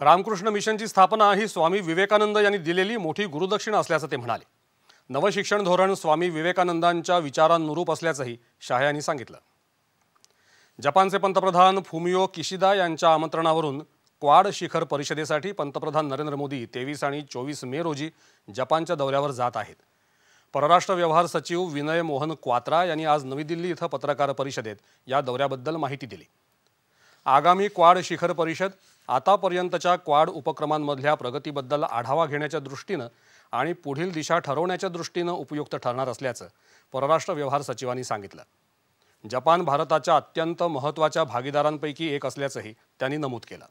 रामकृष्ण मिशनची स्थापना ही स्वामी विवेकानंद यांनी दिलेली मोठी गुरुदक्षिणा असल्याचं ते म्हणाले नवशिक्षण धोरण स्वामी विवेकानंदांच्या विचारांनुरूप असल्याचंही शाह यांनी सांगितलं जपानचे पंतप्रधान फुमिओ किशिदा यांच्या आमंत्रणावरून क्वाड शिखर परिषदेसाठी पंतप्रधान नरेंद्र मोदी तेवीस आणि चोवीस मे रोजी जपानच्या दौऱ्यावर जात आहेत परराष्ट्र व्यवहार सचिव विनय मोहन क्वात्रा यांनी आज नवी दिल्ली इथं पत्रकार परिषदेत या दौऱ्याबद्दल माहिती दिली आगामी क्वाड शिखर परिषद आतापर्यंतच्या क्वाड उपक्रमांमधल्या प्रगतीबद्दल आढावा घेण्याच्या दृष्टीनं आणि पुढील दिशा ठरवण्याच्या दृष्टीनं उपयुक्त ठरणार असल्याचं परराष्ट्र व्यवहार सचिवांनी सांगितलं जपान भारताच्या अत्यंत महत्त्वाच्या भागीदारांपैकी एक असल्याचंही त्यांनी नमूद केलं